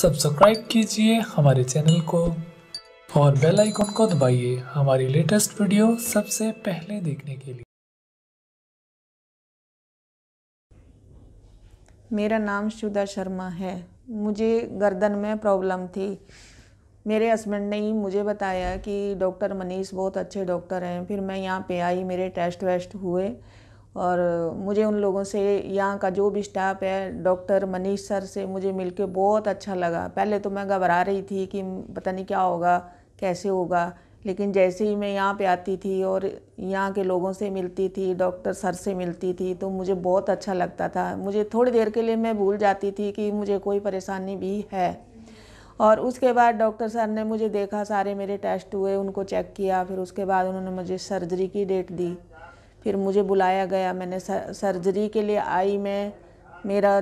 subscribe कीजिए हमारे channel को और बेल आइकॉन को दबाइए हमारी लेटेस्ट वीडियो सबसे पहले देखने के लिए मेरा नाम शुदा शर्मा है मुझे गर्दन में प्रॉब्लम थी मेरे हस्बैंड ने ही मुझे बताया कि डॉक्टर मनीष बहुत अच्छे डॉक्टर हैं फिर मैं यहाँ पे आई मेरे टेस्ट वेस्ट हुए और मुझे उन लोगों से यहाँ का जो भी स्टाफ है डॉक्टर मनीष सर से मुझे मिलके बहुत अच्छा लगा पहले तो मैं घबरा रही थी कि पता नहीं क्या होगा कैसे होगा लेकिन जैसे ही मैं यहाँ पे आती थी और यहाँ के लोगों से मिलती थी डॉक्टर सर से मिलती थी तो मुझे बहुत अच्छा लगता था मुझे थोड़ी देर के लिए मैं भूल जाती थी कि मुझे कोई परेशानी भी है और उसके बाद डॉक्टर सर ने मुझे देखा सारे मेरे टेस्ट हुए उनको चेक किया फिर उसके बाद उन्होंने मुझे सर्जरी की डेट दी फिर मुझे बुलाया गया मैंने सर्जरी के लिए आई मैं मेरा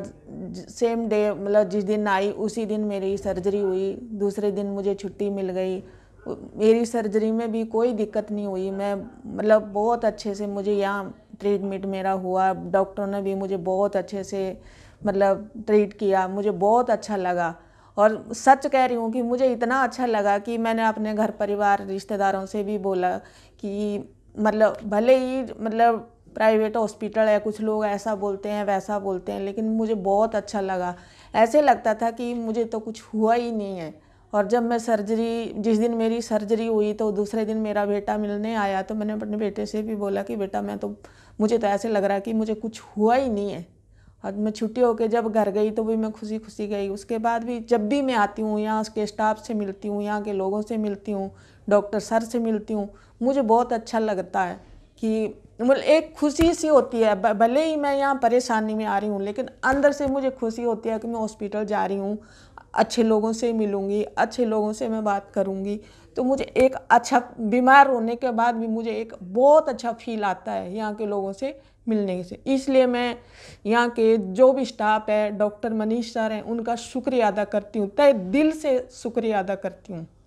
सेम डे मतलब जिस दिन आई उसी दिन मेरी सर्जरी हुई दूसरे दिन मुझे छुट्टी मिल गई मेरी सर्जरी में भी कोई दिक्कत नहीं हुई मैं मतलब बहुत अच्छे से मुझे यहाँ ट्रीटमेंट मेरा हुआ डॉक्टरों ने भी मुझे बहुत अच्छे से मतलब ट्रीट किया मुझे बहुत अच्छा लगा और सच कह रही हूँ कि मुझे इतना अच्छा लगा कि मैंने अपने घर परिवार रिश्तेदारों से भी बोला कि मतलब भले ही मतलब प्राइवेट हॉस्पिटल है कुछ लोग ऐसा बोलते हैं वैसा बोलते हैं लेकिन मुझे बहुत अच्छा लगा ऐसे लगता था कि मुझे तो कुछ हुआ ही नहीं है और जब मैं सर्जरी जिस दिन मेरी सर्जरी हुई तो दूसरे दिन मेरा बेटा मिलने आया तो मैंने अपने बेटे से भी बोला कि बेटा मैं तो मुझे तो ऐसे लग रहा है कि मुझे कुछ हुआ ही नहीं है और मैं छुट्टी होकर जब घर गई तो भी मैं खुशी खुशी गई उसके बाद भी जब भी मैं आती हूँ यहाँ उसके स्टाफ से मिलती हूँ यहाँ के लोगों से मिलती हूँ डॉक्टर सर से मिलती हूँ मुझे बहुत अच्छा लगता है कि मतलब एक खुशी सी होती है भले ही मैं यहाँ परेशानी में आ रही हूँ लेकिन अंदर से मुझे खुशी होती है कि मैं हॉस्पिटल जा रही हूँ अच्छे लोगों से मिलूँगी अच्छे लोगों से मैं बात करूँगी तो मुझे एक अच्छा बीमार होने के बाद भी मुझे एक बहुत अच्छा फील आता है यहाँ के लोगों से मिलने से इसलिए मैं यहाँ के जो भी स्टाफ है डॉक्टर मनीष सर हैं उनका शुक्रिया अदा करती हूँ तय दिल से शुक्रिया अदा करती हूँ